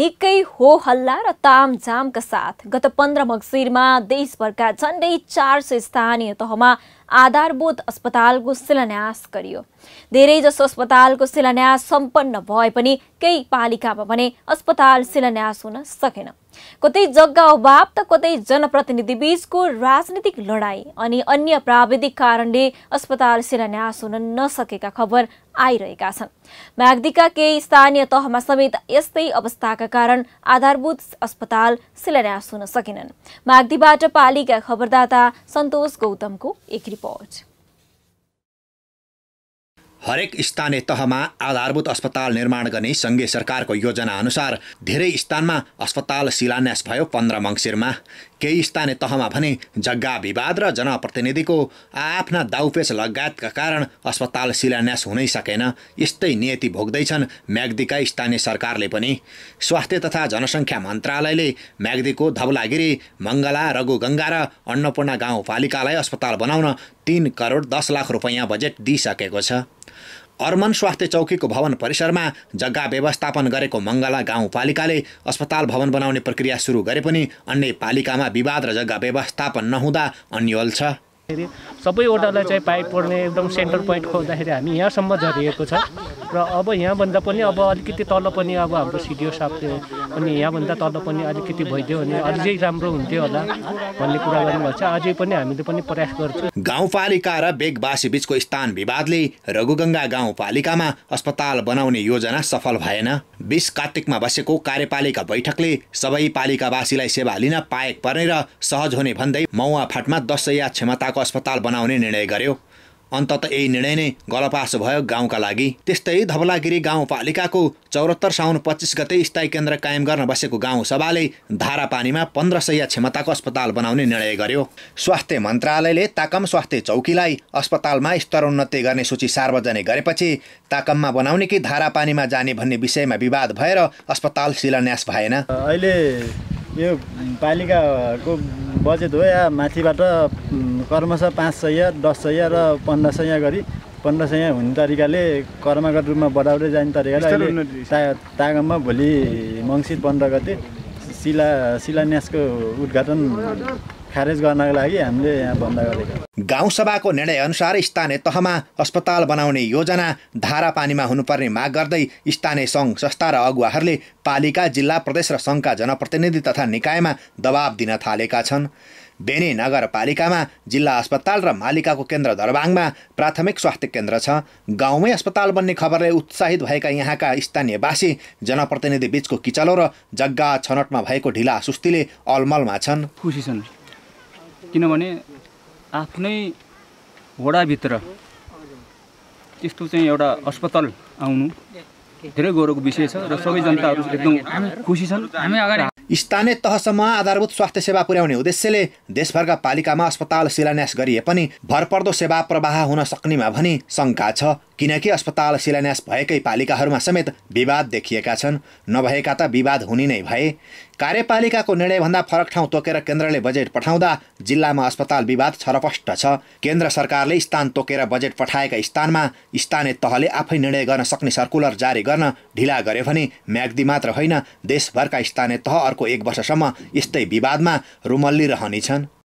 निकै हो हल्ला र तामझामका साथ गत पन्ध्र मक्सिरमा देशभरका झन्डै चार सय स्थानीय तहमा आधारभूत अस्पतालको शिलान्यास गरियो धेरैजसो अस्पतालको शिलान्यास सम्पन्न भए पनि केही पालिकामा भने अस्पताल शिलान्यास हुन सकेन कतै जग्गा अभाव त कतै जनप्रतिनिधि बीचको राजनीतिक लडाईँ अनि अन्य प्राविधिक कारणले अस्पताल शिलान्यास हुन नसकेका खबर आइरहेका छन् म्याग्दीका केही स्थानीय तहमा समेत यस्तै अवस्थाका कारण आधारभूत अस्पताल शिलान्यास हुन सकेनन् म्याग्दीबाट पालिका खबरदाता सन्तोष गौतमको एक report. हरेक स्थानीय तहमा आधारभूत अस्पताल निर्माण गर्ने सङ्घीय सरकारको योजना अनुसार धेरै स्थानमा अस्पताल शिलान्यास भयो पन्ध्र मङ्सिरमा केही स्थानीय तहमा भने जग्गा विवाद र जनप्रतिनिधिको आआफ्ना दाउपेच लगायतका कारण अस्पताल शिलान्यास हुनै सकेन यस्तै नियति भोग्दैछन् म्याग्दीका स्थानीय सरकारले पनि स्वास्थ्य तथा जनसङ्ख्या मन्त्रालयले म्याग्दीको धवलागिरी मङ्गला रघुगङ्गा र अन्नपूर्ण गाउँपालिकालाई अस्पताल बनाउन तिन करोड दस लाख रुपैयाँ बजेट दिइसकेको छ अर्मन स्वास्थ्य चौकीको भवन परिसरमा जग्गा व्यवस्थापन गरेको मङ्गला गाउँपालिकाले अस्पताल भवन बनाउने प्रक्रिया सुरु गरे पनि अन्य पालिकामा विवाद र जग्गा व्यवस्थापन नहुँदा अन्यल छ सबैवटालाई चाहिँ पाइप पर्ने एकदम सेन्टर पोइन्ट खोज्दाखेरि हामी यहाँसम्म झरिएको छ र अब यहाँभन्दा पनि अब अलिकति तल पनि अब हाम्रो सिडिओ साहबले अनि यहाँभन्दा तल पनि अलिकति भइदियो भने अझै राम्रो हुन्थ्यो होला भन्ने कुरा गर्नुभएको छ अझै पनि हामीले पनि प्रयास गर्छौँ गाउँपालिका र बेगवासी बिचको स्थान विवादले रघुगङ्गा गाउँपालिकामा अस्पताल बनाउने योजना सफल भएन बिस कार्तिकमा बसेको कार्यपालिका बैठकले सबै पालिकावासीलाई सेवा लिन पाएक पर्ने र सहज हुने भन्दै मौवा फाटमा दस सय क्षमताको अस्पताल बनाउने निर्णय गर्यो अन्तत यही निर्णय नै गलपास भयो गाउँका लागि त्यस्तै धवलागिरी गाउँपालिकाको चौरात्तर साउन पच्चिस गते स्थायी केन्द्र कायम गर्न बसेको गाउँ सभाले धारापानीमा पन्ध्र सय क्षमताको अस्पताल बनाउने निर्णय गर्यो स्वास्थ्य मन्त्रालयले ताकम स्वास्थ्य चौकीलाई अस्पतालमा स्तरोन्नति गर्ने सूची सार्वजनिक गरेपछि ताकममा बनाउने कि धारापानीमा जाने भन्ने विषयमा विवाद भएर अस्पताल शिलान्यास भएन अहिले यो पालिकाको बजेट हो या माथिबाट कर्मश पाँच सय दस सय र पन्ध्र सय गरी पन्ध्र सय हुने तरिकाले कर्मगत रूपमा बढाउँदै जाने तरिकाले अहिले ता तागममा भोलि मङ्सिर पन्ध्र गते शिला शिलान्यासको उद्घाटन खारेज गर्नको लागि हामीले यहाँ बन्द गरेका गाउँसभाको निर्णयअनुसार स्थानीय तहमा अस्पताल बनाउने योजना धारा पानीमा हुनुपर्ने माग गर्दै स्थानीय सङ्घ संस्था र अगुवाहरूले पालिका जिल्ला प्रदेश र सङ्घका जनप्रतिनिधि तथा निकायमा दबाब दिन थालेका छन् बेने नगरपालिकामा जिल्ला अस्पताल र मालिकाको केन्द्र दरबाङमा प्राथमिक स्वास्थ्य केन्द्र छ गाउँमै अस्पताल बन्ने खबरले उत्साहित भएका यहाँका स्थानीयवासी जनप्रतिनिधि बीचको किचलो र जग्गा छनौटमा भएको ढिला सुस्तीले अलमलमा छन् खुसी छन् किनभने आफ्नै वडाभित्र त्यस्तो चाहिँ एउटा अस्पताल आउनु धेरै गौरवको विषय छ र सबै जनताहरू एकदम खुसी छन् हामी अगाडि स्थानीय तहसम्म आधारभूत स्वास्थ्य सेवा पुर्याउने उद्देश्यले देशभरका पालिकामा अस्पताल शिलान्यास गरिए पनि भरपर्दो सेवा प्रवाह हुन सक्नेमा भनी शङ्का छ किनकि अस्पताल शिलान्यास भएकै पालिकाहरूमा समेत विवाद देखिएका छन् नभएका त विवाद हुने नै भए कार्यपालिकाको निर्णयभन्दा फरक ठाउँ तोकेर केन्द्रले बजेट पठाउँदा जिल्लामा अस्पताल विवाद छरपष्ट छ केन्द्र सरकारले स्थान तोकेर बजेट पठाएका स्थानमा स्थानीय तहले आफै निर्णय गर्न सक्ने सर्कुलर जारी गर्न ढिला गरे भने म्याग्दी मात्र होइन देशभरका स्थानीय तह अर्को एक वर्षसम्म यस्तै विवादमा रुमल्ली रहनेछन्